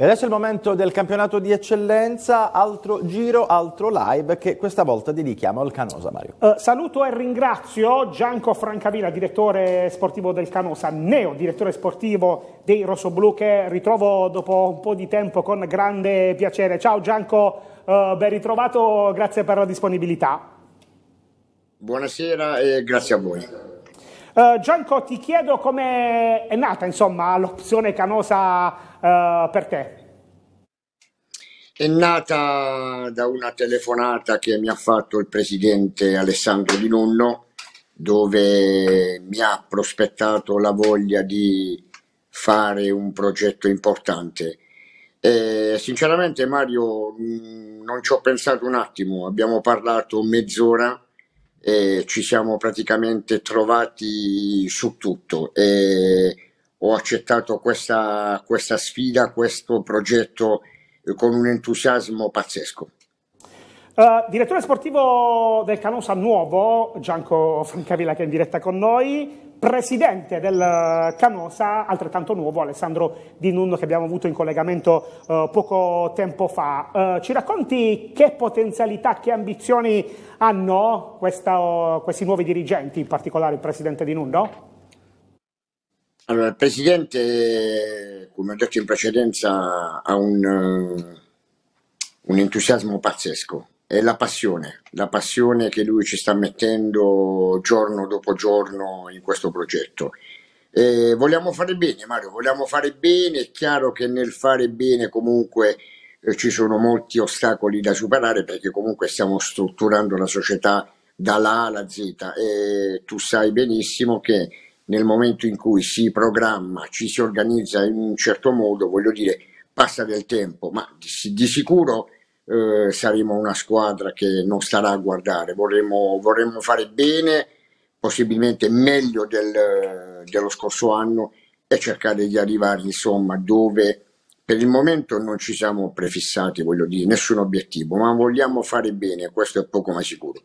E adesso è il momento del campionato di eccellenza, altro giro, altro live che questa volta dedichiamo al Canosa, Mario. Uh, saluto e ringrazio Gianco Francavilla, direttore sportivo del Canosa, neo direttore sportivo dei Rossoblù che ritrovo dopo un po' di tempo con grande piacere. Ciao Gianco, uh, ben ritrovato, grazie per la disponibilità. Buonasera e grazie a voi. Uh, Gianco, ti chiedo come è nata insomma, l'opzione canosa uh, per te. È nata da una telefonata che mi ha fatto il presidente Alessandro Di Nonno, dove mi ha prospettato la voglia di fare un progetto importante. E sinceramente Mario mh, mm, non ci ho pensato un attimo, abbiamo parlato mezz'ora eh, ci siamo praticamente trovati su tutto e ho accettato questa, questa sfida, questo progetto eh, con un entusiasmo pazzesco. Eh, direttore sportivo del Canosa Nuovo, Gianco Francavilla che è in diretta con noi, presidente del Canosa, altrettanto nuovo, Alessandro Di Nunno che abbiamo avuto in collegamento uh, poco tempo fa. Uh, ci racconti che potenzialità, che ambizioni hanno questa, questi nuovi dirigenti, in particolare il presidente Di Nunno? Allora, il presidente, come ho detto in precedenza, ha un, un entusiasmo pazzesco è la passione, la passione che lui ci sta mettendo giorno dopo giorno in questo progetto. E vogliamo fare bene, Mario, vogliamo fare bene, è chiaro che nel fare bene comunque eh, ci sono molti ostacoli da superare perché comunque stiamo strutturando la società dalla A alla Z e tu sai benissimo che nel momento in cui si programma, ci si organizza in un certo modo, voglio dire, passa del tempo, ma di, di sicuro eh, saremo una squadra che non starà a guardare, vorremmo, vorremmo fare bene, possibilmente meglio del, dello scorso anno e cercare di arrivare insomma dove per il momento non ci siamo prefissati, voglio dire, nessun obiettivo, ma vogliamo fare bene, questo è poco ma sicuro.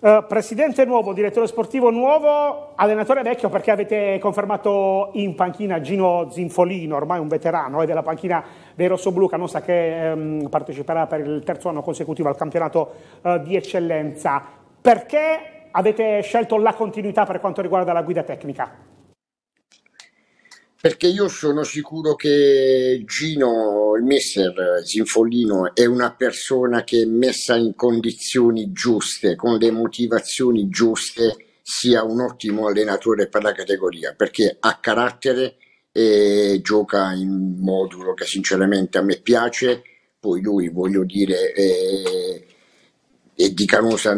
Eh, presidente nuovo, direttore sportivo nuovo, allenatore vecchio perché avete confermato in panchina Gino Zinfolino, ormai un veterano e eh, della panchina dei Rossoblu che non sa che um, parteciperà per il terzo anno consecutivo al campionato uh, di eccellenza. Perché avete scelto la continuità per quanto riguarda la guida tecnica? Perché io sono sicuro che Gino, il mister Sinfollino, è una persona che messa in condizioni giuste, con le motivazioni giuste, sia un ottimo allenatore per la categoria, perché ha carattere e gioca in modulo che sinceramente a me piace, poi lui, voglio dire, è, è di Canosa,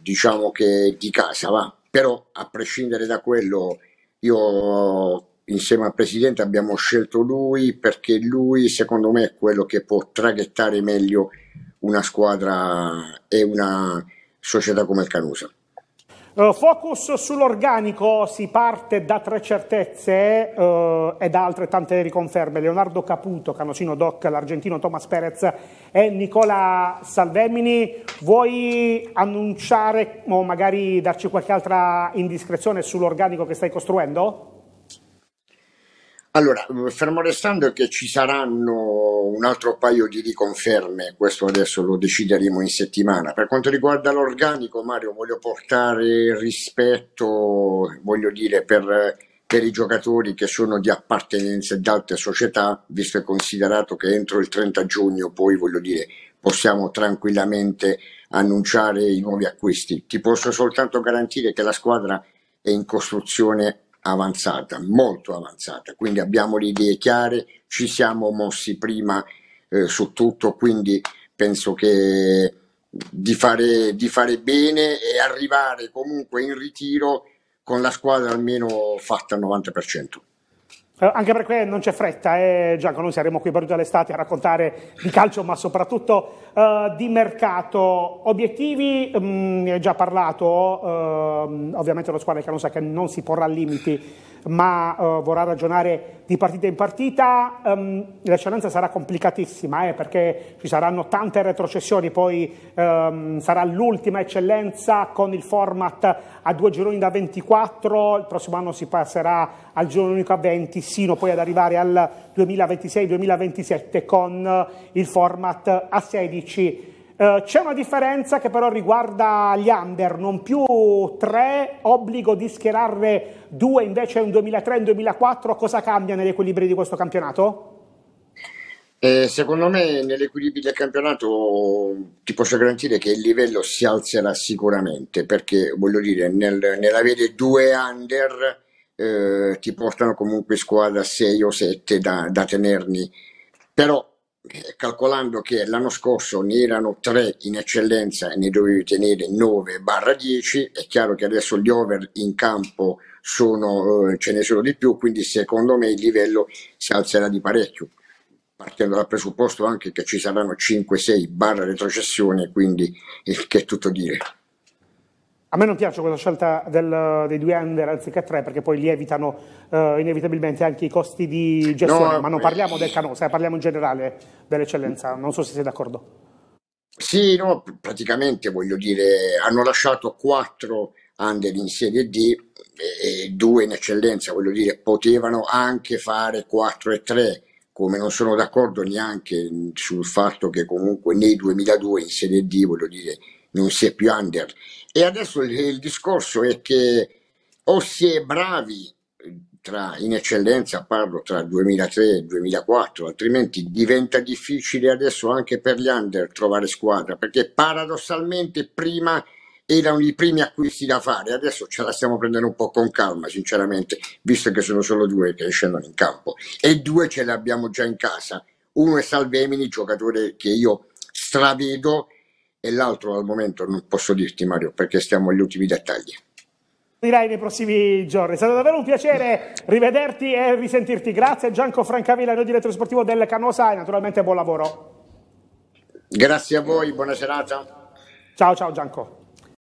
diciamo che è di casa, va. Però a prescindere da quello, io insieme al presidente abbiamo scelto lui perché lui secondo me è quello che può traghettare meglio una squadra e una società come il Canusa. Eh, focus sull'organico, si parte da tre certezze eh, e da altre tante riconferme. Leonardo Caputo, Canosino Doc, l'argentino Thomas Perez e Nicola Salvemini. Vuoi annunciare o magari darci qualche altra indiscrezione sull'organico che stai costruendo? Allora, mm, fermo restando che ci saranno un altro paio di riconferme, questo adesso lo decideremo in settimana. Per quanto riguarda l'organico, Mario, voglio portare rispetto, voglio dire, per, per i giocatori che sono di appartenenza di altre società, visto e considerato che entro il 30 giugno poi, voglio dire, possiamo tranquillamente annunciare i nuovi acquisti. Ti posso soltanto garantire che la squadra è in costruzione avanzata, molto avanzata, quindi abbiamo le idee chiare, ci siamo mossi prima eh, su tutto, quindi penso che di fare, di fare bene e arrivare comunque in ritiro con la squadra almeno fatta al 90%. Eh, anche perché non c'è fretta, eh, Giacomo, noi saremo qui per tutta l'estate a raccontare di calcio, ma soprattutto eh, di mercato. Obiettivi, mh, mm, ne hai già parlato, eh, ovviamente lo squadra che non sa che non si porrà limiti, ma eh, vorrà ragionare di partita in partita. Um, l'eccellenza sarà complicatissima, eh, perché ci saranno tante retrocessioni, poi ehm, sarà l'ultima eccellenza con il format a due gironi da 24, il prossimo anno si passerà al girone unico a 20 sino poi ad arrivare al 2026-2027 con il format a 16. Uh, eh, c'è una differenza che però riguarda gli under, non più tre, obbligo di schierarne due invece un 2003 e un 2004, cosa cambia negli equilibri di questo campionato? Eh, secondo me nell'equilibrio del campionato ti posso garantire che il livello si alzerà sicuramente perché voglio dire nel, nell'avere due under eh, ti portano comunque in squadra 6 o 7 da, da tenerli. Però eh, calcolando che l'anno scorso ne erano 3 in eccellenza e ne dovevi tenere 9-10, barra è chiaro che adesso gli over in campo sono, eh, ce ne sono di più, quindi secondo me il livello si alzerà di parecchio, partendo dal presupposto anche che ci saranno 5-6 barra retrocessione, quindi eh, che è tutto dire. A me non piace quella scelta del, dei due under anziché tre, perché poi lievitano eh, inevitabilmente anche i costi di gestione, no, ma non eh, parliamo del Canosa, cioè, parliamo in generale dell'eccellenza. Non so se sei d'accordo. Sì, no, praticamente voglio dire, hanno lasciato quattro under in Serie D e due in eccellenza, voglio dire, potevano anche fare 4 e 3, come non sono d'accordo neanche sul fatto che comunque nei 2002 in Serie D, voglio dire, non si è più under. E adesso il, il discorso è che o si è bravi tra, in eccellenza parlo tra 2003 e 2004, altrimenti diventa difficile adesso anche per gli under trovare squadra, perché paradossalmente prima erano i primi acquisti da fare, adesso ce la stiamo prendendo un po' con calma, sinceramente, visto che sono solo due che scendono in campo e due ce le abbiamo già in casa. Uno è Salvemini, giocatore che io stravedo e l'altro al momento non posso dirti Mario perché stiamo agli ultimi dettagli. Direi nei prossimi giorni. È stato davvero un piacere rivederti e risentirti. Grazie Gianco Francavilla, noi direttore sportivo del Canosa e naturalmente buon lavoro. Grazie a voi, buona serata. Ciao ciao Gianco.